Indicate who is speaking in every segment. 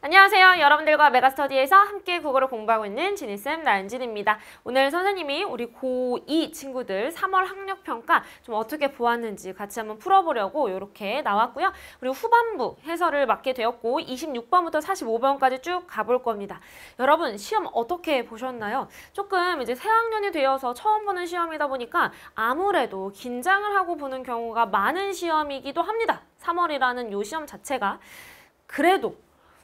Speaker 1: 안녕하세요. 여러분들과 메가스터디에서 함께 국어를 공부하고 있는 지니쌤 나은진입니다. 오늘 선생님이 우리 고2 친구들 3월 학력평가 좀 어떻게 보았는지 같이 한번 풀어보려고 이렇게 나왔고요. 그리고 후반부 해설을 맡게 되었고 26번부터 45번까지 쭉 가볼 겁니다. 여러분 시험 어떻게 보셨나요? 조금 이제 새학년이 되어서 처음 보는 시험이다 보니까 아무래도 긴장을 하고 보는 경우가 많은 시험이기도 합니다. 3월이라는 요 시험 자체가 그래도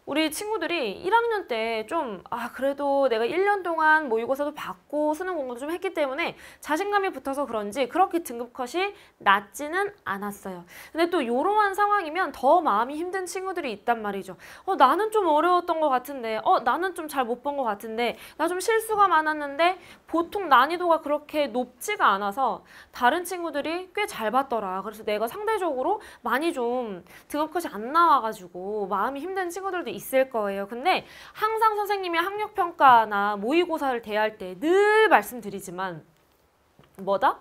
Speaker 1: 우리 친구들이 1학년 때 좀 아 그래도 내가 1년 동안 모의고사도 받고 수능 공부도 좀 했기 때문에 자신감이 붙어서 그런지 그렇게 등급컷이 낮지는 않았어요. 근데 또 이러한 상황이면 더 마음이 힘든 친구들이 있단 말이죠. 어 나는 좀 어려웠던 것 같은데 어 나는 좀 잘 못 본 것 같은데 나 좀 실수가 많았는데 보통 난이도가 그렇게 높지가 않아서 다른 친구들이 꽤 잘 봤더라. 그래서 내가 상대적으로 많이 좀 등급컷이 안 나와가지고 마음이 힘든 친구들도 있을 거예요. 근데 항상 선생님이 학력평가나 모의고사를 대할 때 늘 말씀드리지만 뭐다?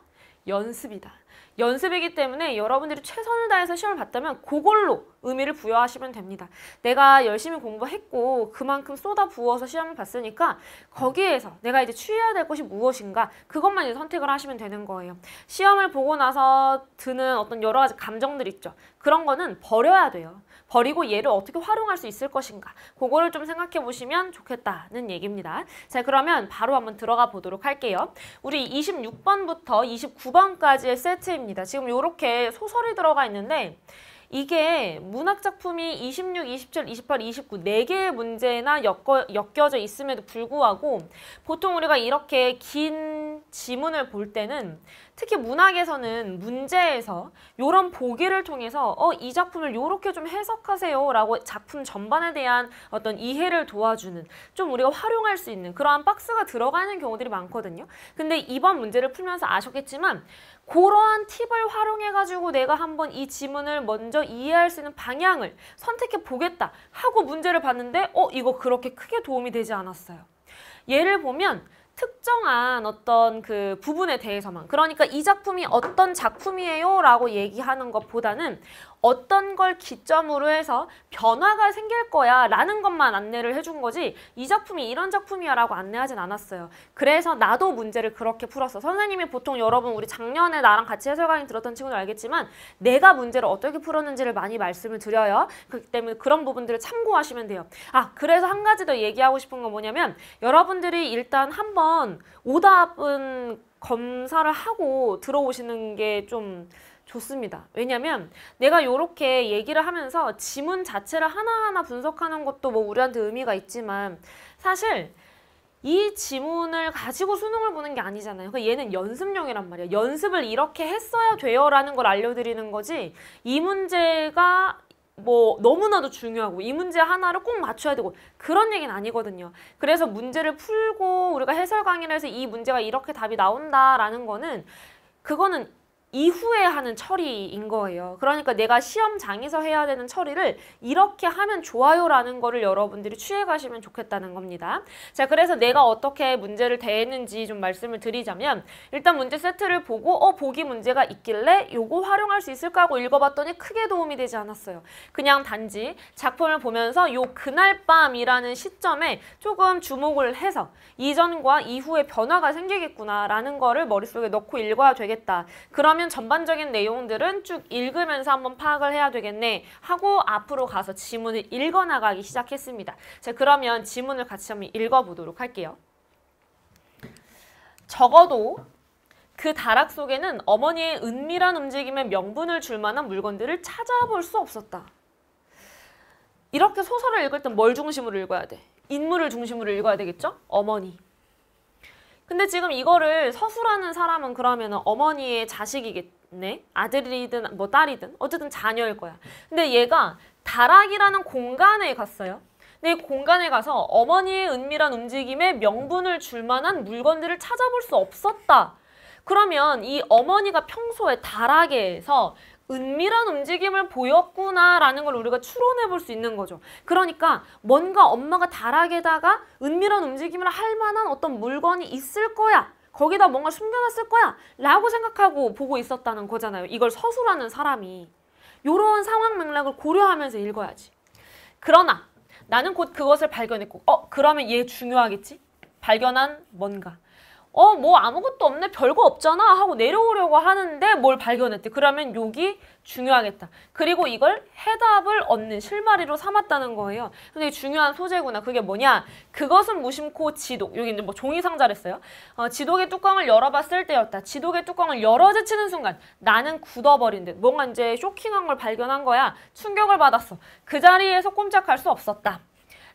Speaker 1: 연습이다. 연습이기 때문에 여러분들이 최선을 다해서 시험을 봤다면 그걸로 의미를 부여하시면 됩니다. 내가 열심히 공부했고 그만큼 쏟아 부어서 시험을 봤으니까 거기에서 내가 이제 취해야 될 것이 무엇인가 그것만 이제 선택을 하시면 되는 거예요. 시험을 보고 나서 드는 어떤 여러 가지 감정들 있죠. 그런 거는 버려야 돼요. 버리고 얘를 어떻게 활용할 수 있을 것인가 그거를 좀 생각해 보시면 좋겠다는 얘기입니다. 자 그러면 바로 한번 들어가 보도록 할게요. 우리 26번부터 29번까지의 세트입니다. 지금 이렇게 소설이 들어가 있는데 이게 문학작품이 26, 27, 28, 29 4개의 문제나 엮어, 엮여져 있음에도 불구하고 보통 우리가 이렇게 긴 지문을 볼 때는 특히 문학에서는 문제에서 이런 보기를 통해서 어 이 작품을 이렇게 좀 해석하세요 라고 작품 전반에 대한 어떤 이해를 도와주는 좀 우리가 활용할 수 있는 그러한 박스가 들어가는 경우들이 많거든요. 근데 이번 문제를 풀면서 아셨겠지만 그러한 팁을 활용해가지고 내가 한번 이 지문을 먼저 이해할 수 있는 방향을 선택해 보겠다 하고 문제를 봤는데 어 이거 그렇게 크게 도움이 되지 않았어요. 예를 보면 특정한 어떤 그 부분에 대해서만 그러니까 이 작품이 어떤 작품이에요 라고 얘기하는 것보다는 어떤 걸 기점으로 해서 변화가 생길 거야 라는 것만 안내를 해준 거지 이 작품이 이런 작품이야 라고 안내하진 않았어요. 그래서 나도 문제를 그렇게 풀었어. 선생님이 보통 여러분 우리 작년에 나랑 같이 해설강의 들었던 친구들 알겠지만 내가 문제를 어떻게 풀었는지를 많이 말씀을 드려요. 그렇기 때문에 그런 부분들을 참고하시면 돼요. 아 그래서 한 가지 더 얘기하고 싶은 건 뭐냐면 여러분들이 일단 한번 오답은 검사를 하고 들어오시는 게좀 좋습니다. 왜냐면 내가 이렇게 얘기를 하면서 지문 자체를 하나하나 분석하는 것도 뭐 우리한테 의미가 있지만 사실 이 지문을 가지고 수능을 보는 게 아니잖아요. 그러니까 얘는 연습용이란 말이야. 연습을 이렇게 했어야 돼요 라는 걸 알려드리는 거지 이 문제가 뭐 너무나도 중요하고 이 문제 하나를 꼭 맞춰야 되고 그런 얘기는 아니거든요. 그래서 문제를 풀고 우리가 해설 강의를 해서 이 문제가 이렇게 답이 나온다라는 거는 그거는 이후에 하는 처리인 거예요. 그러니까 내가 시험장에서 해야 되는 처리를 이렇게 하면 좋아요라는 거를 여러분들이 취해 가시면 좋겠다는 겁니다. 자, 그래서 내가 어떻게 문제를 대했는지 좀 말씀을 드리자면 일단 문제 세트를 보고 어, 보기 문제가 있길래 요거 활용할 수 있을까 하고 읽어봤더니 크게 도움이 되지 않았어요. 그냥 단지 작품을 보면서 요 그날 밤이라는 시점에 조금 주목을 해서 이전과 이후에 변화가 생기겠구나라는 거를 머릿속에 넣고 읽어야 되겠다. 그러면 그러면 전반적인 내용들은 쭉 읽으면서 한번 파악을 해야 되겠네 하고 앞으로 가서 지문을 읽어나가기 시작했습니다. 자 그러면 지문을 같이 한번 읽어보도록 할게요. 적어도 그 다락 속에는 어머니의 은밀한 움직임에 명분을 줄 만한 물건들을 찾아볼 수 없었다. 이렇게 소설을 읽을 땐 뭘 중심으로 읽어야 돼? 인물을 중심으로 읽어야 되겠죠? 어머니. 근데 지금 이거를 서술하는 사람은 그러면 어머니의 자식이겠네? 아들이든 뭐 딸이든 어쨌든 자녀일 거야. 근데 얘가 다락이라는 공간에 갔어요. 근데 공간에 가서 어머니의 은밀한 움직임에 명분을 줄 만한 물건들을 찾아볼 수 없었다. 그러면 이 어머니가 평소에 다락에서 은밀한 움직임을 보였구나라는 걸 우리가 추론해 볼 수 있는 거죠. 그러니까 뭔가 엄마가 다락에다가 은밀한 움직임을 할 만한 어떤 물건이 있을 거야. 거기다 뭔가 숨겨놨을 거야 라고 생각하고 보고 있었다는 거잖아요. 이걸 서술하는 사람이. 요런 상황 맥락을 고려하면서 읽어야지. 그러나 나는 곧 그것을 발견했고 어 그러면 얘 중요하겠지? 발견한 뭔가 어뭐 아무것도 없네 별거 없잖아 하고 내려오려고 하는데 뭘 발견했대 그러면 욕기 중요하겠다 그리고 이걸 해답을 얻는 실마리로 삼았다는 거예요 근데 중요한 소재구나 그게 뭐냐 그것은 무심코 지독 여기 이제 뭐 종이 상자를써요 어, 지독의 뚜껑을 열어봤을 때였다 지독의 뚜껑을 열어 제치는 순간 나는 굳어버린 듯 뭔가 이제 쇼킹한 걸 발견한 거야 충격을 받았어 그 자리에서 꼼짝할 수 없었다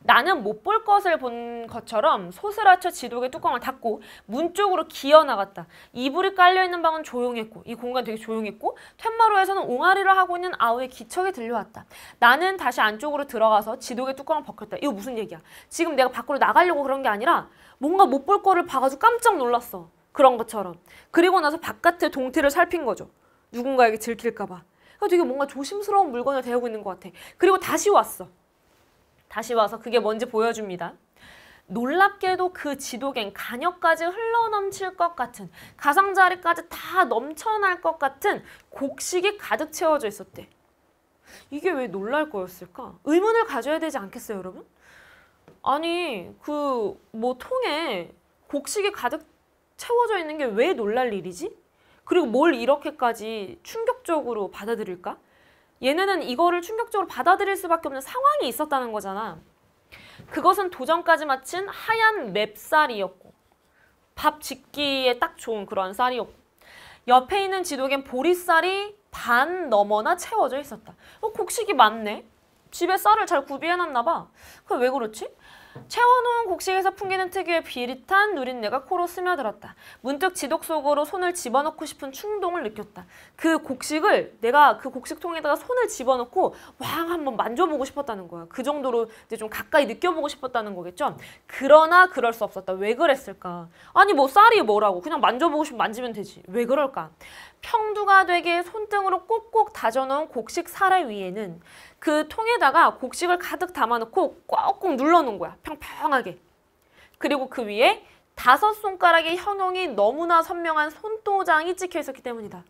Speaker 1: 나는 못 볼 것을 본 것처럼 소스라쳐 지독의 뚜껑을 닫고 문 쪽으로 기어 나갔다. 이불이 깔려있는 방은 조용했고 이 공간 되게 조용했고 툇마루에서는 옹알이를 하고 있는 아우의 기척이 들려왔다. 나는 다시 안쪽으로 들어가서 지독의 뚜껑을 벗겼다. 이거 무슨 얘기야? 지금 내가 밖으로 나가려고 그런 게 아니라 뭔가 못 볼 거를 봐가지고 깜짝 놀랐어. 그런 것처럼. 그리고 나서 바깥의 동태를 살핀 거죠. 누군가에게 들킬까 봐. 되게 뭔가 조심스러운 물건을 대우고 있는 것 같아. 그리고 다시 왔어. 다시 와서 그게 뭔지 보여줍니다. 놀랍게도 그 지도갱 간역까지 흘러넘칠 것 같은 가상자리까지 다 넘쳐날 것 같은 곡식이 가득 채워져 있었대. 이게 왜 놀랄 거였을까? 의문을 가져야 되지 않겠어요 여러분? 아니 그 뭐 통에 곡식이 가득 채워져 있는 게 왜 놀랄 일이지? 그리고 뭘 이렇게까지 충격적으로 받아들일까? 얘네는 이거를 충격적으로 받아들일 수밖에 없는 상황이 있었다는 거잖아. 그것은 도전까지 마친 하얀 맵쌀이었고 밥 짓기에 딱 좋은 그런 쌀이었고 옆에 있는 지도겐 보리쌀이 반 넘어나 채워져 있었다. 어, 곡식이 많네? 집에 쌀을 잘 구비해놨나 봐. 그왜 그렇지? 채워놓은 곡식에서 풍기는 특유의 비릿한 누린내가 코로 스며들었다. 문득 지독 속으로 손을 집어넣고 싶은 충동을 느꼈다. 그 곡식을 내가 그 곡식통에다가 손을 집어넣고 왕 한번 만져보고 싶었다는 거야. 그 정도로 이제 좀 가까이 느껴보고 싶었다는 거겠죠. 그러나 그럴 수 없었다. 왜 그랬을까? 아니 뭐 쌀이 뭐라고 그냥 만져보고 싶으면 만지면 되지. 왜 그럴까? 평두가 되게 손등으로 꼭꼭 다져놓은 곡식 사례 위에는 그 통에다가 곡식을 가득 담아놓고 꼭꼭 눌러놓은 거야. 평평하게. 그리고 그 위에 다섯 손가락의 형용이 너무나 선명한 손도장이 찍혀 있었기 때문이다.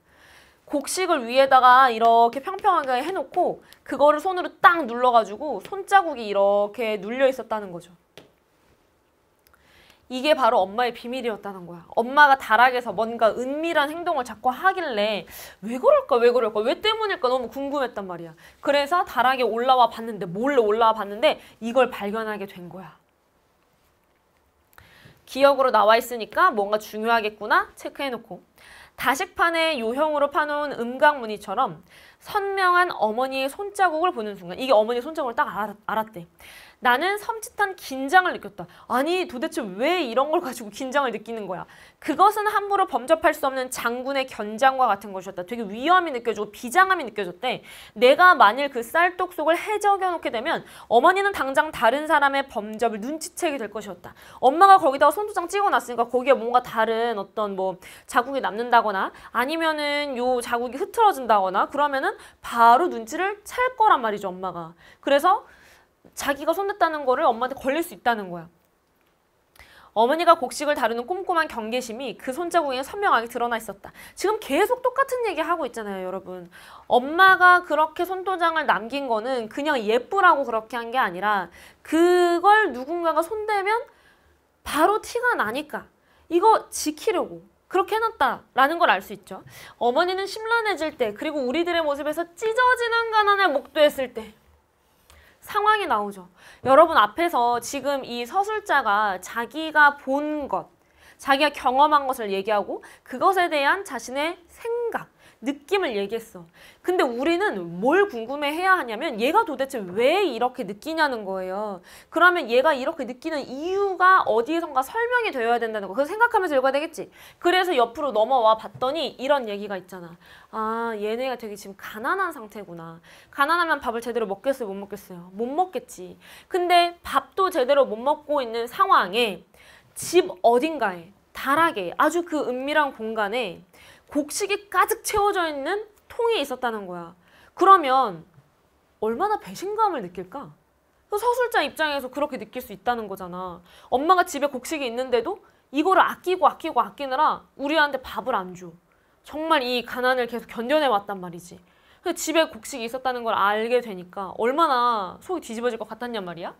Speaker 1: 곡식을 위에다가 이렇게 평평하게 해놓고 그거를 손으로 딱 눌러가지고 손자국이 이렇게 눌려 있었다는 거죠. 이게 바로 엄마의 비밀이었다는 거야. 엄마가 다락에서 뭔가 은밀한 행동을 자꾸 하길래 왜 그럴까 왜 그럴까 왜 때문일까 너무 궁금했단 말이야. 그래서 다락에 올라와 봤는데 몰래 올라와 봤는데 이걸 발견하게 된 거야. 기억으로 나와 있으니까 뭔가 중요하겠구나 체크해놓고 다식판에 요형으로 파놓은 음각무늬처럼 선명한 어머니의 손자국을 보는 순간 이게 어머니의 손자국을 딱 알았, 알았대. 나는 섬찟한 긴장을 느꼈다. 아니 도대체 왜 이런 걸 가지고 긴장을 느끼는 거야. 그것은 함부로 범접할 수 없는 장군의 견장과 같은 것이었다. 되게 위험이 느껴지고 비장함이 느껴졌대. 내가 만일 그쌀떡 속을 해적여 놓게 되면 어머니는 당장 다른 사람의 범접을 눈치채게 될 것이었다. 엄마가 거기다가 손도장 찍어놨으니까 거기에 뭔가 다른 어떤 뭐 자국이 남는다거나 아니면은 요 자국이 흐트러진다거나 그러면은 바로 눈치를 찰 거란 말이죠 엄마가. 그래서 자기가 손댔다는 거를 엄마한테 걸릴 수 있다는 거야. 어머니가 곡식을 다루는 꼼꼼한 경계심이 그 손자국에 선명하게 드러나 있었다. 지금 계속 똑같은 얘기 하고 있잖아요, 여러분. 엄마가 그렇게 손도장을 남긴 거는 그냥 예쁘라고 그렇게 한 게 아니라 그걸 누군가가 손대면 바로 티가 나니까 이거 지키려고 그렇게 해놨다라는 걸 알 수 있죠. 어머니는 심란해질 때 그리고 우리들의 모습에서 찢어지는 가난을 목도했을 때 상황이 나오죠. 여러분 앞에서 지금 이 서술자가 자기가 본 것, 자기가 경험한 것을 얘기하고 그것에 대한 자신의 생각, 느낌을 얘기했어. 근데 우리는 뭘 궁금해해야 하냐면 얘가 도대체 왜 이렇게 느끼냐는 거예요. 그러면 얘가 이렇게 느끼는 이유가 어디에선가 설명이 되어야 된다는 거. 그거 생각하면서 읽어야 되겠지. 그래서 옆으로 넘어와 봤더니 이런 얘기가 있잖아. 아 얘네가 되게 지금 가난한 상태구나. 가난하면 밥을 제대로 먹겠어요? 못 먹겠어요? 못 먹겠지. 근데 밥도 제대로 못 먹고 있는 상황에 집 어딘가에 다락에 아주 그 은밀한 공간에 곡식이 가득 채워져 있는 통이 있었다는 거야. 그러면 얼마나 배신감을 느낄까? 서술자 입장에서 그렇게 느낄 수 있다는 거잖아. 엄마가 집에 곡식이 있는데도 이거를 아끼고 아끼고 아끼느라 우리한테 밥을 안 줘. 정말 이 가난을 계속 견뎌내 왔단 말이지. 집에 곡식이 있었다는 걸 알게 되니까 얼마나 속이 뒤집어질 것 같았냔 말이야.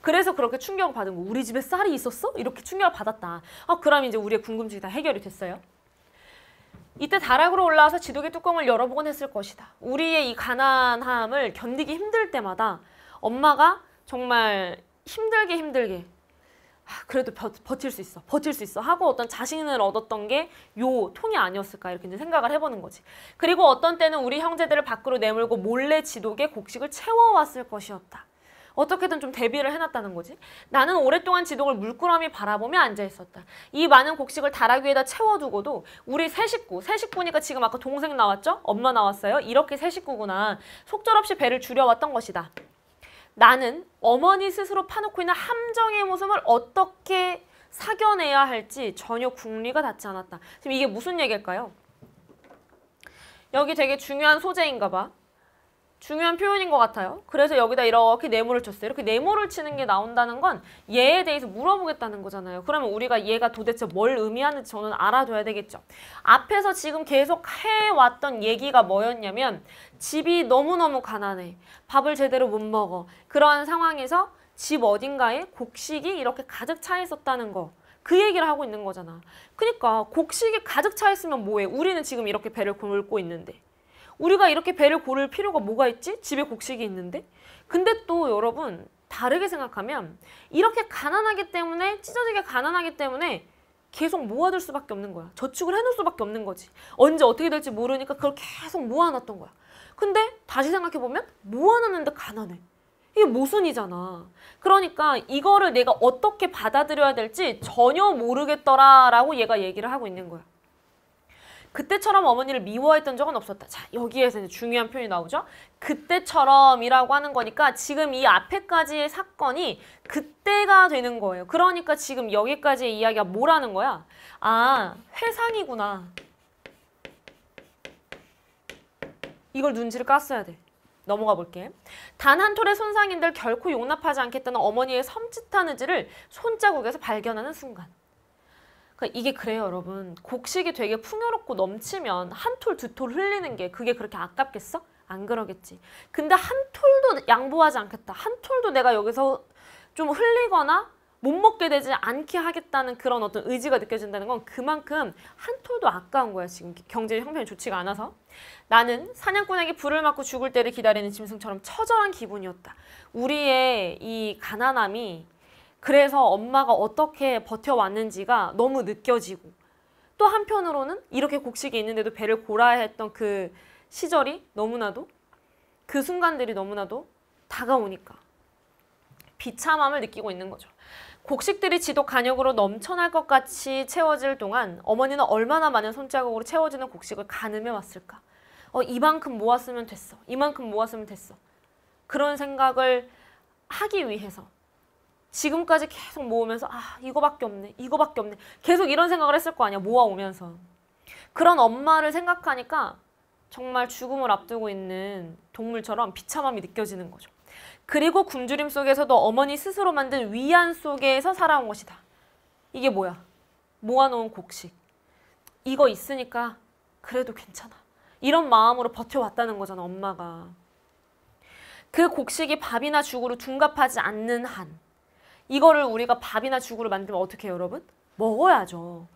Speaker 1: 그래서 그렇게 충격을 받은 거. 우리 집에 쌀이 있었어? 이렇게 충격을 받았다. 아, 그럼 이제 우리의 궁금증이 다 해결이 됐어요. 이때 다락으로 올라와서 지독의 뚜껑을 열어보곤 했을 것이다. 우리의 이 가난함을 견디기 힘들 때마다 엄마가 정말 힘들게 힘들게 아, 그래도 버, 버틸 수 있어 버틸 수 있어 하고 어떤 자신을 얻었던 게 요 통이 아니었을까 이렇게 이제 생각을 해보는 거지 그리고 어떤 때는 우리 형제들을 밖으로 내몰고 몰래 지독의 곡식을 채워왔을 것이었다 어떻게든 좀 대비를 해놨다는 거지. 나는 오랫동안 지독을 물끄러미 바라보며 앉아있었다. 이 많은 곡식을 다락 위에다 채워두고도 우리 세 식구, 세 식구니까 지금 아까 동생 나왔죠? 엄마 나왔어요? 이렇게 세 식구구나. 속절없이 배를 줄여왔던 것이다. 나는 어머니 스스로 파놓고 있는 함정의 모습을 어떻게 사겨내야 할지 전혀 궁리가 닿지 않았다. 지금 이게 무슨 얘기일까요? 여기 되게 중요한 소재인가 봐. 중요한 표현인 것 같아요. 그래서 여기다 이렇게 네모를 쳤어요. 이렇게 네모를 치는 게 나온다는 건 얘에 대해서 물어보겠다는 거잖아요. 그러면 우리가 얘가 도대체 뭘 의미하는지 저는 알아둬야 되겠죠. 앞에서 지금 계속 해왔던 얘기가 뭐였냐면 집이 너무너무 가난해. 밥을 제대로 못 먹어. 그러한 상황에서 집 어딘가에 곡식이 이렇게 가득 차 있었다는 거. 그 얘기를 하고 있는 거잖아. 그러니까 곡식이 가득 차 있으면 뭐해? 우리는 지금 이렇게 배를 굶고 있는데. 우리가 이렇게 배를 고를 필요가 뭐가 있지? 집에 곡식이 있는데? 근데 또 여러분 다르게 생각하면 이렇게 가난하기 때문에 찢어지게 가난하기 때문에 계속 모아둘 수밖에 없는 거야. 저축을 해놓을 수밖에 없는 거지. 언제 어떻게 될지 모르니까 그걸 계속 모아놨던 거야. 근데 다시 생각해보면 모아놨는데 가난해. 이게 모순이잖아. 그러니까 이거를 내가 어떻게 받아들여야 될지 전혀 모르겠더라 라고 얘가 얘기를 하고 있는 거야. 그때처럼 어머니를 미워했던 적은 없었다. 자, 여기에서 이제 중요한 표현이 나오죠. 그때처럼이라고 하는 거니까 지금 이 앞에까지의 사건이 그때가 되는 거예요. 그러니까 지금 여기까지의 이야기가 뭐라는 거야? 아, 회상이구나. 이걸 눈치를 깠어야 돼. 넘어가 볼게. 단 한 톨의 손상인들 결코 용납하지 않겠다는 어머니의 섬찟한 의지를 손자국에서 발견하는 순간. 그러니까 이게 그래요 여러분 곡식이 되게 풍요롭고 넘치면 한 톨 두 톨 흘리는 게 그게 그렇게 아깝겠어? 안 그러겠지 근데 한 톨도 양보하지 않겠다 한 톨도 내가 여기서 좀 흘리거나 못 먹게 되지 않게 하겠다는 그런 어떤 의지가 느껴진다는 건 그만큼 한 톨도 아까운 거야 지금 경제 형편이 좋지가 않아서 나는 사냥꾼에게 불을 맞고 죽을 때를 기다리는 짐승처럼 처절한 기분이었다 우리의 이 가난함이 그래서 엄마가 어떻게 버텨왔는지가 너무 느껴지고 또 한편으로는 이렇게 곡식이 있는데도 배를 골아야 했던 그 시절이 너무나도 그 순간들이 너무나도 다가오니까 비참함을 느끼고 있는 거죠. 곡식들이 지독 간역으로 넘쳐날 것 같이 채워질 동안 어머니는 얼마나 많은 손자국으로 채워지는 곡식을 가늠해 왔을까. 어, 이만큼 모았으면 됐어. 이만큼 모았으면 됐어. 그런 생각을 하기 위해서 지금까지 계속 모으면서 아 이거밖에 없네 이거밖에 없네 계속 이런 생각을 했을 거 아니야 모아오면서 그런 엄마를 생각하니까 정말 죽음을 앞두고 있는 동물처럼 비참함이 느껴지는 거죠 그리고 굶주림 속에서도 어머니 스스로 만든 위안 속에서 살아온 것이다 이게 뭐야 모아놓은 곡식 이거 있으니까 그래도 괜찮아 이런 마음으로 버텨왔다는 거잖아 엄마가 그 곡식이 밥이나 죽으로 둔갑하지 않는 한 이거를 우리가 밥이나 죽으로 만들면 어떻게 해요, 여러분? 먹어야죠.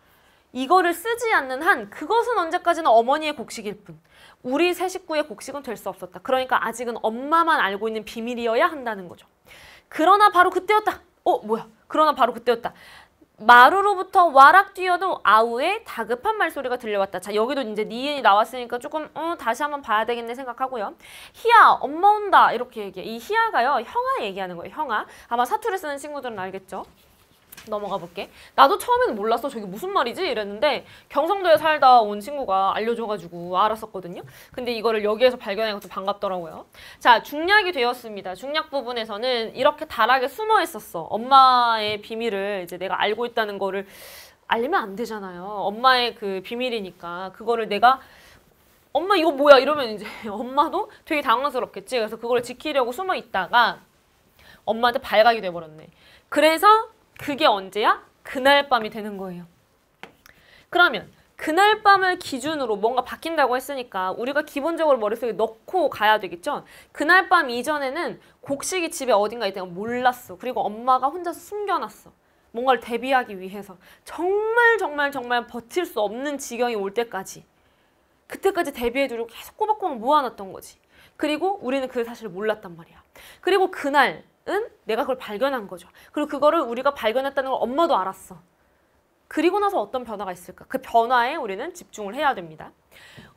Speaker 1: 이거를 쓰지 않는 한 그것은 언제까지나 어머니의 곡식일 뿐 우리 세 식구의 곡식은 될 수 없었다. 그러니까 아직은 엄마만 알고 있는 비밀이어야 한다는 거죠. 그러나 바로 그때였다. 어 뭐야? 그러나 바로 그때였다. 마루로부터 와락 뛰어도 아우의 다급한 말소리가 들려왔다. 자 여기도 이제 니은이 나왔으니까 조금 어, 다시 한번 봐야 되겠네 생각하고요. 희야 엄마 온다 이렇게 얘기해. 이 희야가요 형아 얘기하는 거예요. 형아. 아마 사투리 쓰는 친구들은 알겠죠. 넘어가 볼게. 나도 처음에는 몰랐어. 저게 무슨 말이지? 이랬는데 경상도에 살다 온 친구가 알려줘가지고 알았었거든요. 근데 이거를 여기에서 발견해가지고 반갑더라고요. 자, 중략이 되었습니다. 중략 부분에서는 이렇게 달하게 숨어 있었어. 엄마의 비밀을 이제 내가 알고 있다는 거를 알면 안 되잖아요. 엄마의 그 비밀이니까 그거를 내가 엄마 이거 뭐야 이러면 이제 엄마도 되게 당황스럽겠지. 그래서 그걸 지키려고 숨어 있다가 엄마한테 발각이 돼버렸네. 그래서 그게 언제야? 그날 밤이 되는 거예요. 그러면 그날 밤을 기준으로 뭔가 바뀐다고 했으니까 우리가 기본적으로 머릿속에 넣고 가야 되겠죠? 그날 밤 이전에는 곡식이 집에 어딘가 있다는 몰랐어. 그리고 엄마가 혼자서 숨겨놨어. 뭔가를 대비하기 위해서. 정말 정말 정말 버틸 수 없는 지경이 올 때까지. 그때까지 대비해두려고 계속 꼬박꼬박 모아놨던 거지. 그리고 우리는 그 사실을 몰랐단 말이야. 그리고 그날 은 내가 그걸 발견한 거죠. 그리고 그거를 우리가 발견했다는 걸 엄마도 알았어. 그리고 나서 어떤 변화가 있을까? 그 변화에 우리는 집중을 해야 됩니다.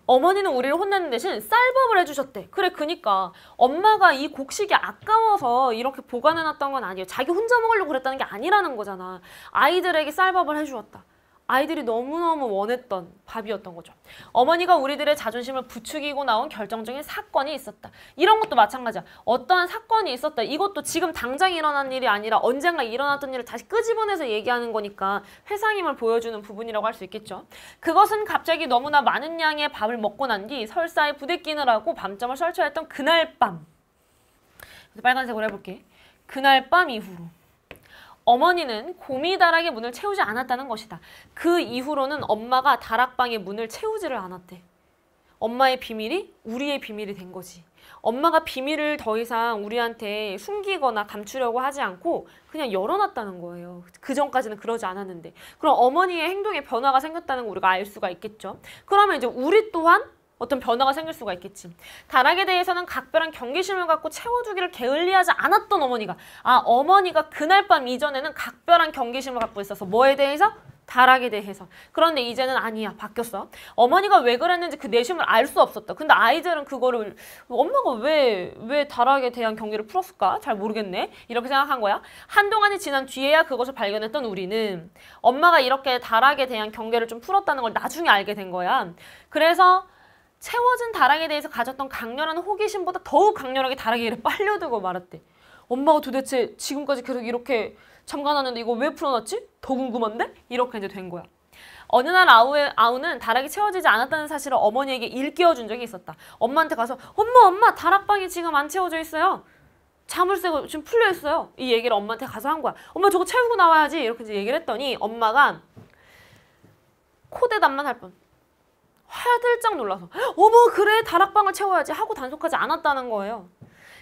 Speaker 1: 어머니는 우리를 혼내는 대신 쌀밥을 해주셨대. 그래, 그니까 엄마가 이 곡식이 아까워서 이렇게 보관해놨던 건 아니에요. 자기 혼자 먹으려고 그랬다는 게 아니라는 거잖아. 아이들에게 쌀밥을 해주었다. 아이들이 너무너무 원했던 밥이었던 거죠. 어머니가 우리들의 자존심을 부추기고 나온 결정적인 사건이 있었다. 이런 것도 마찬가지야. 어떠한 사건이 있었다. 이것도 지금 당장 일어난 일이 아니라 언젠가 일어났던 일을 다시 끄집어내서 얘기하는 거니까 회상임을 보여주는 부분이라고 할 수 있겠죠. 그것은 갑자기 너무나 많은 양의 밥을 먹고 난 뒤 설사에 부대끼느라고 밤잠을 설쳐했던 그날 밤. 빨간색으로 해볼게. 그날 밤 이후로. 어머니는 곰이 다락의 문을 채우지 않았다는 것이다. 그 이후로는 엄마가 다락방의 문을 채우지를 않았대. 엄마의 비밀이 우리의 비밀이 된 거지. 엄마가 비밀을 더 이상 우리한테 숨기거나 감추려고 하지 않고 그냥 열어놨다는 거예요. 그 전까지는 그러지 않았는데. 그럼 어머니의 행동에 변화가 생겼다는 걸 우리가 알 수가 있겠죠. 그러면 이제 우리 또한 어떤 변화가 생길 수가 있겠지. 다락에 대해서는 각별한 경계심을 갖고 채워주기를 게을리하지 않았던 어머니가 아 어머니가 그날 밤 이전에는 각별한 경계심을 갖고 있어서 뭐에 대해서? 다락에 대해서. 그런데 이제는 아니야. 바뀌었어. 어머니가 왜 그랬는지 그 내심을 알 수 없었다. 근데 아이들은 그거를 엄마가 왜, 왜 다락에 대한 경계를 풀었을까? 잘 모르겠네. 이렇게 생각한 거야. 한동안이 지난 뒤에야 그것을 발견했던 우리는 엄마가 이렇게 다락에 대한 경계를 좀 풀었다는 걸 나중에 알게 된 거야. 그래서 채워진 다락에 대해서 가졌던 강렬한 호기심보다 더욱 강렬하게 다락이를 빨려들고 말았대. 엄마가 도대체 지금까지 계속 이렇게 잠가놨는데 이거 왜 풀어놨지? 더 궁금한데? 이렇게 이제 된 거야. 어느 날 아우의, 아우는 다락이 채워지지 않았다는 사실을 어머니에게 일깨워준 적이 있었다. 엄마한테 가서 엄마 엄마 다락방이 지금 안 채워져 있어요. 자물쇠가 지금 풀려 있어요. 이 얘기를 엄마한테 가서 한 거야. 엄마 저거 채우고 나와야지 이렇게 이제 얘기를 했더니 엄마가 코대답만 할 뻔. 화들짝 놀라서 어머 그래 다락방을 채워야지 하고 단속하지 않았다는 거예요.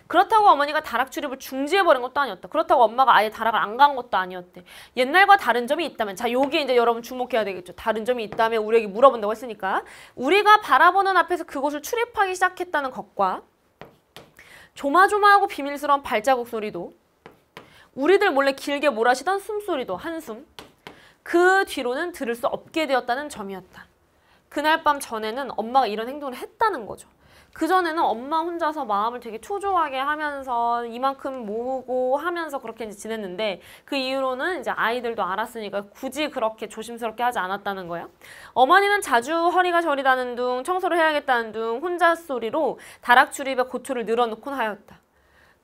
Speaker 1: 그렇다고 어머니가 다락 출입을 중지해버린 것도 아니었다. 그렇다고 엄마가 아예 다락을 안 간 것도 아니었대. 옛날과 다른 점이 있다면 자 여기 에 이제 여러분 주목해야 되겠죠. 다른 점이 있다면 우리에게 물어본다고 했으니까 우리가 바라보는 앞에서 그곳을 출입하기 시작했다는 것과 조마조마하고 비밀스러운 발자국 소리도 우리들 몰래 길게 몰아쉬던 숨소리도 한숨 그 뒤로는 들을 수 없게 되었다는 점이었다. 그날 밤 전에는 엄마가 이런 행동을 했다는 거죠. 그전에는 엄마 혼자서 마음을 되게 초조하게 하면서 이만큼 모으고 하면서 그렇게 이제 지냈는데 그 이후로는 이제 아이들도 알았으니까 굳이 그렇게 조심스럽게 하지 않았다는 거예요. 어머니는 자주 허리가 저리다는 둥 청소를 해야겠다는 둥 혼잣소리로 다락 출입에 고초를 늘어놓곤 하였다.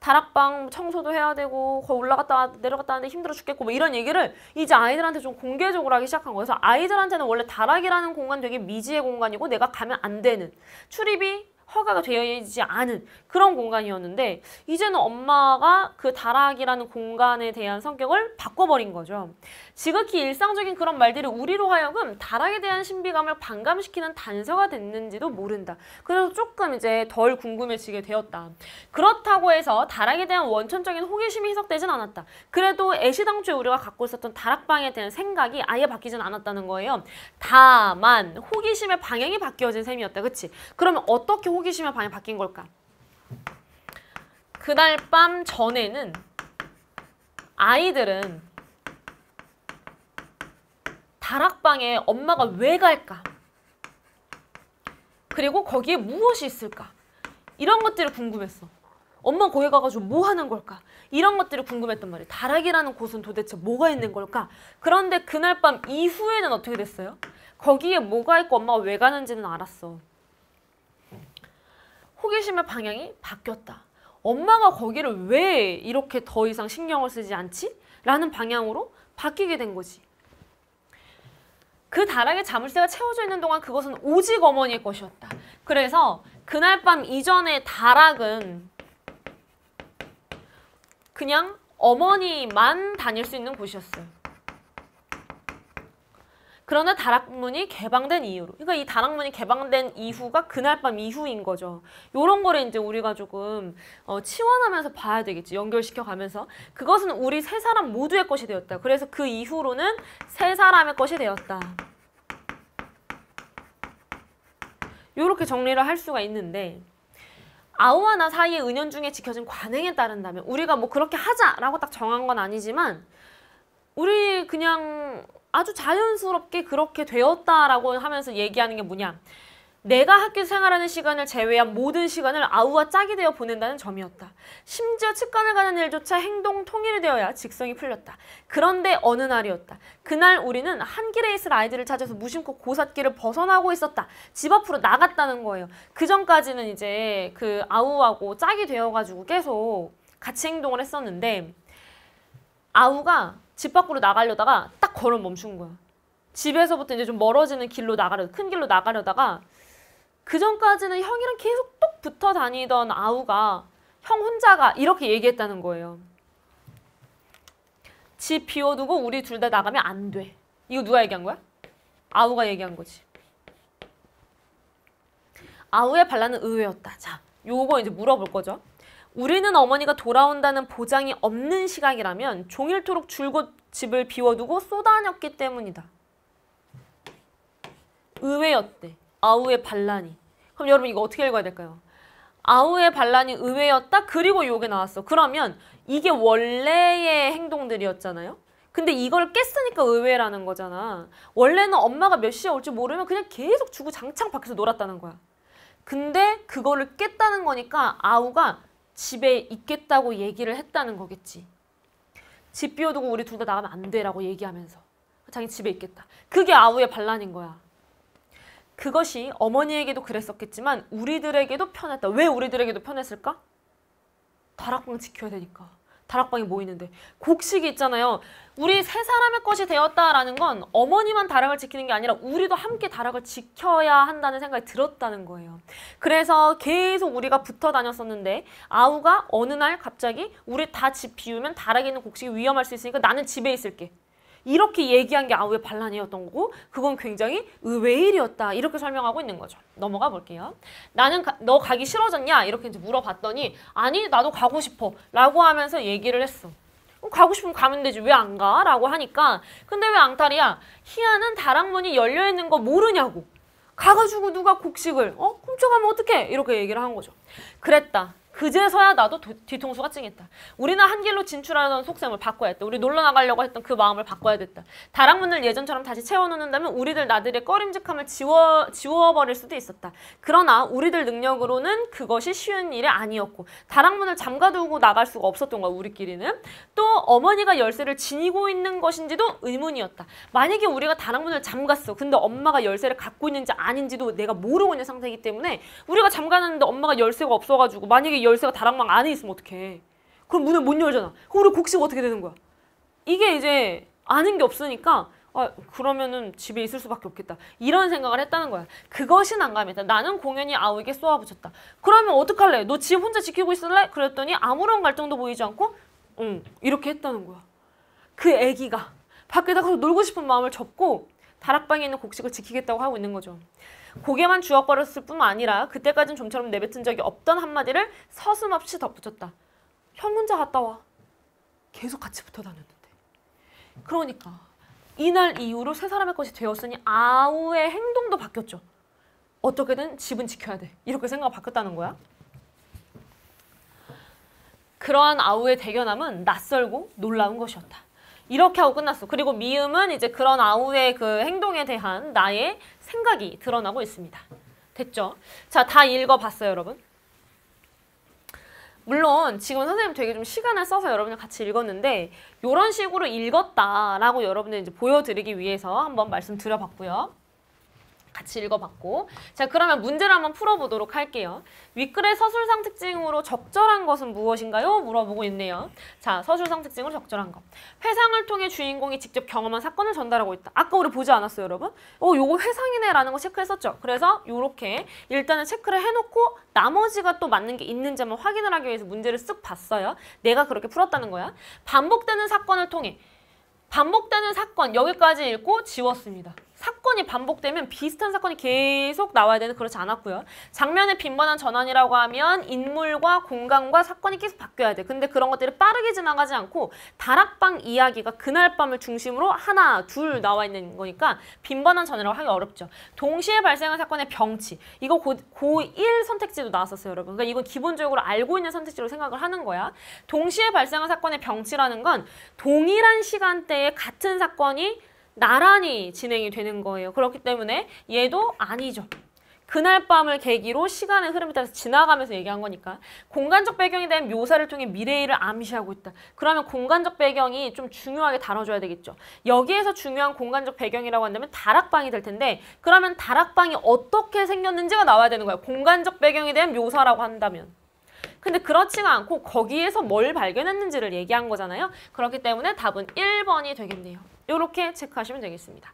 Speaker 1: 다락방 청소도 해야 되고 거기 올라갔다 내려갔다 하는데 힘들어 죽겠고 뭐 이런 얘기를 이제 아이들한테 좀 공개적으로 하기 시작한 거예요. 그래서 아이들한테는 원래 다락이라는 공간 되게 미지의 공간이고 내가 가면 안 되는 출입이 허가가 되어있지 않은 그런 공간이었는데 이제는 엄마가 그 다락이라는 공간에 대한 성격을 바꿔버린 거죠. 지극히 일상적인 그런 말들이 우리로 하여금 다락에 대한 신비감을 반감시키는 단서가 됐는지도 모른다. 그래서 조금 이제 덜 궁금해지게 되었다. 그렇다고 해서 다락에 대한 원천적인 호기심이 희석되진 않았다. 그래도 애시당초에 우리가 갖고 있었던 다락방에 대한 생각이 아예 바뀌진 않았다는 거예요. 다만 호기심의 방향이 바뀌어진 셈이었다. 그치? 그러면 어떻게 호기심 호기심의 반이 바뀐 걸까? 그날 밤 전에는 아이들은 다락방에 엄마가 왜 갈까? 그리고 거기에 무엇이 있을까? 이런 것들을 궁금했어. 엄마 거기 가가지고 뭐 하는 걸까? 이런 것들이 궁금했단 말이에 다락이라는 곳은 도대체 뭐가 있는 걸까? 그런데 그날 밤 이후에는 어떻게 됐어요? 거기에 뭐가 있고 엄마가 왜 가는지는 알았어. 호기심의 방향이 바뀌었다. 엄마가 거기를 왜 이렇게 더 이상 신경을 쓰지 않지? 라는 방향으로 바뀌게 된 거지. 그 다락의 자물쇠가 채워져 있는 동안 그것은 오직 어머니의 것이었다. 그래서 그날 밤 이전의 다락은 그냥 어머니만 다닐 수 있는 곳이었어요. 그러나 다락문이 개방된 이후로 그러니까 이 다락문이 개방된 이후가 그날 밤 이후인 거죠. 요런 거를 이제 우리가 조금 어, 치환하면서 봐야 되겠지. 연결시켜 가면서 그것은 우리 세 사람 모두의 것이 되었다. 그래서 그 이후로는 세 사람의 것이 되었다. 요렇게 정리를 할 수가 있는데 아우와 나 사이의 은연중에 지켜진 관행에 따른다면 우리가 뭐 그렇게 하자라고 딱 정한 건 아니지만 우리 그냥 아주 자연스럽게 그렇게 되었다라고 하면서 얘기하는 게 뭐냐. 내가 학교 생활하는 시간을 제외한 모든 시간을 아우와 짝이 되어 보낸다는 점이었다. 심지어 측관을 가는 일조차 행동 통일이 되어야 직성이 풀렸다. 그런데 어느 날이었다. 그날 우리는 한 길에 있을 아이들을 찾아서 무심코 고삿길을 벗어나고 있었다. 집 앞으로 나갔다는 거예요. 그 전까지는 이제 그 아우하고 짝이 되어가지고 계속 같이 행동을 했었는데 아우가 집 밖으로 나가려다가 딱 걸어 멈춘 거야. 집에서부터 이제 좀 멀어지는 길로 나가려 큰 길로 나가려다가 그 전까지는 형이랑 계속 똑 붙어 다니던 아우가 형 혼자가 이렇게 얘기했다는 거예요. 집 비워두고 우리 둘 다 나가면 안 돼. 이거 누가 얘기한 거야? 아우가 얘기한 거지. 아우의 반란은 의외였다. 자, 요거 이제 물어볼 거죠. 우리는 어머니가 돌아온다는 보장이 없는 시각이라면 종일토록 줄곧 집을 비워두고 쏟아녔기 때문이다. 의외였대. 아우의 반란이. 그럼 여러분 이거 어떻게 읽어야 될까요? 아우의 반란이 의외였다? 그리고 요게 나왔어. 그러면 이게 원래의 행동들이었잖아요? 근데 이걸 깼으니까 의외라는 거잖아. 원래는 엄마가 몇 시에 올지 모르면 그냥 계속 주고 장창 밖에서 놀았다는 거야. 근데 그거를 깼다는 거니까 아우가 집에 있겠다고 얘기를 했다는 거겠지. 집 비워두고 우리 둘 다 나가면 안 돼라고 얘기하면서 자기 집에 있겠다. 그게 아우의 반란인 거야. 그것이 어머니에게도 그랬었겠지만 우리들에게도 편했다. 왜 우리들에게도 편했을까? 다락방 지켜야 되니까. 다락방에 모이는데 곡식이 있잖아요. 우리 세 사람의 것이 되었다라는 건 어머니만 다락을 지키는 게 아니라 우리도 함께 다락을 지켜야 한다는 생각이 들었다는 거예요. 그래서 계속 우리가 붙어 다녔었는데 아우가 어느 날 갑자기 우리 다 집 비우면 다락에 있는 곡식이 위험할 수 있으니까 나는 집에 있을게. 이렇게 얘기한 게 아우의 반란이었던 거고 그건 굉장히 의외의 일이었다 이렇게 설명하고 있는 거죠. 넘어가 볼게요. 나는 가, 너 가기 싫어졌냐? 이렇게 이제 물어봤더니 아니 나도 가고 싶어 라고 하면서 얘기를 했어. 가고 싶으면 가면 되지 왜 안 가? 라고 하니까 근데 왜 앙탈이야? 희아는 다락문이 열려있는 거 모르냐고 가가지고 누가 곡식을 어? 훔쳐가면 어떡해? 이렇게 얘기를 한 거죠. 그랬다. 그제서야 나도 도, 뒤통수가 찡했다. 우리는 한 길로 진출하던 속셈을 바꿔야 했다. 우리 놀러 나가려고 했던 그 마음을 바꿔야 됐다. 다락문을 예전처럼 다시 채워놓는다면 우리들 나들의 꺼림직함을 지워, 지워버릴 수도 있었다. 그러나 우리들 능력으로는 그것이 쉬운 일이 아니었고 다락문을 잠가두고 나갈 수가 없었던 거야 우리끼리는. 또 어머니가 열쇠를 지니고 있는 것인지도 의문이었다. 만약에 우리가 다락문을 잠갔어. 근데 엄마가 열쇠를 갖고 있는지 아닌지도 내가 모르고 있는 상태이기 때문에 우리가 잠가놨는데 엄마가 열쇠가 없어가지고 만약에 열쇠가 다락방 안에 있으면 어떡해. 그럼 문을 못 열잖아. 그럼 우리 곡식 어떻게 되는 거야? 이게 이제 아는 게 없으니까 아, 그러면은 집에 있을 수밖에 없겠다. 이런 생각을 했다는 거야. 그것이 난감했다. 나는 공연이 아우에게 쏘아붙였다. 그러면 어떡할래? 너 집 혼자 지키고 있을래? 그랬더니 아무런 갈등도 보이지 않고 응, 이렇게 했다는 거야. 그 애기가 밖에다 가서 놀고 싶은 마음을 접고 다락방에 있는 곡식을 지키겠다고 하고 있는 거죠. 고개만 주워버렸을 뿐만 아니라 그때까진 좀처럼 내뱉은 적이 없던 한마디를 서슴없이 덧붙였다. 형 혼자 갔다 와. 계속 같이 붙어 다녔는데. 그러니까 이날 이후로 세 사람의 것이 되었으니 아우의 행동도 바뀌었죠. 어떻게든 집은 지켜야 돼. 이렇게 생각 바뀌었다는 거야. 그러한 아우의 대견함은 낯설고 놀라운 것이었다. 이렇게 하고 끝났어. 그리고 미음은 이제 그런 아우의 그 행동에 대한 나의 생각이 드러나고 있습니다. 됐죠? 자, 다 읽어봤어요, 여러분. 물론 지금 선생님 되게 좀 시간을 써서 여러분이 같이 읽었는데 이런 식으로 읽었다라고 여러분들 이제 보여드리기 위해서 한번 말씀드려봤고요. 같이 읽어봤고 자 그러면 문제를 한번 풀어보도록 할게요. 윗글의 서술상 특징으로 적절한 것은 무엇인가요? 물어보고 있네요. 자 서술상 특징으로 적절한 것. 회상을 통해 주인공이 직접 경험한 사건을 전달하고 있다. 아까 우리 보지 않았어요 여러분? 어 요거 회상이네 라는 거 체크했었죠? 그래서 요렇게 일단은 체크를 해놓고 나머지가 또 맞는 게 있는지 한번 확인을 하기 위해서 문제를 쓱 봤어요. 내가 그렇게 풀었다는 거야. 반복되는 사건을 통해 반복되는 사건 여기까지 읽고 지웠습니다. 사건이 반복되면 비슷한 사건이 계속 나와야 되는 그렇지 않았고요. 장면의 빈번한 전환이라고 하면 인물과 공간과 사건이 계속 바뀌어야 돼. 근데 그런 것들이 빠르게 지나가지 않고 다락방 이야기가 그날 밤을 중심으로 하나, 둘 나와 있는 거니까 빈번한 전환이라고 하기 어렵죠. 동시에 발생한 사건의 병치. 이거 고, 고1 선택지도 나왔었어요, 여러분. 그러니까 이건 기본적으로 알고 있는 선택지로 생각을 하는 거야. 동시에 발생한 사건의 병치라는 건 동일한 시간대에 같은 사건이 나란히 진행이 되는 거예요. 그렇기 때문에 얘도 아니죠. 그날 밤을 계기로 시간의 흐름에 따라서 지나가면서 얘기한 거니까 공간적 배경에 대한 묘사를 통해 미래일을 암시하고 있다. 그러면 공간적 배경이 좀 중요하게 다뤄줘야 되겠죠. 여기에서 중요한 공간적 배경이라고 한다면 다락방이 될 텐데 그러면 다락방이 어떻게 생겼는지가 나와야 되는 거예요. 공간적 배경에 대한 묘사라고 한다면. 근데 그렇지가 않고 거기에서 뭘 발견했는지를 얘기한 거잖아요. 그렇기 때문에 답은 1번이 되겠네요. 이렇게 체크하시면 되겠습니다.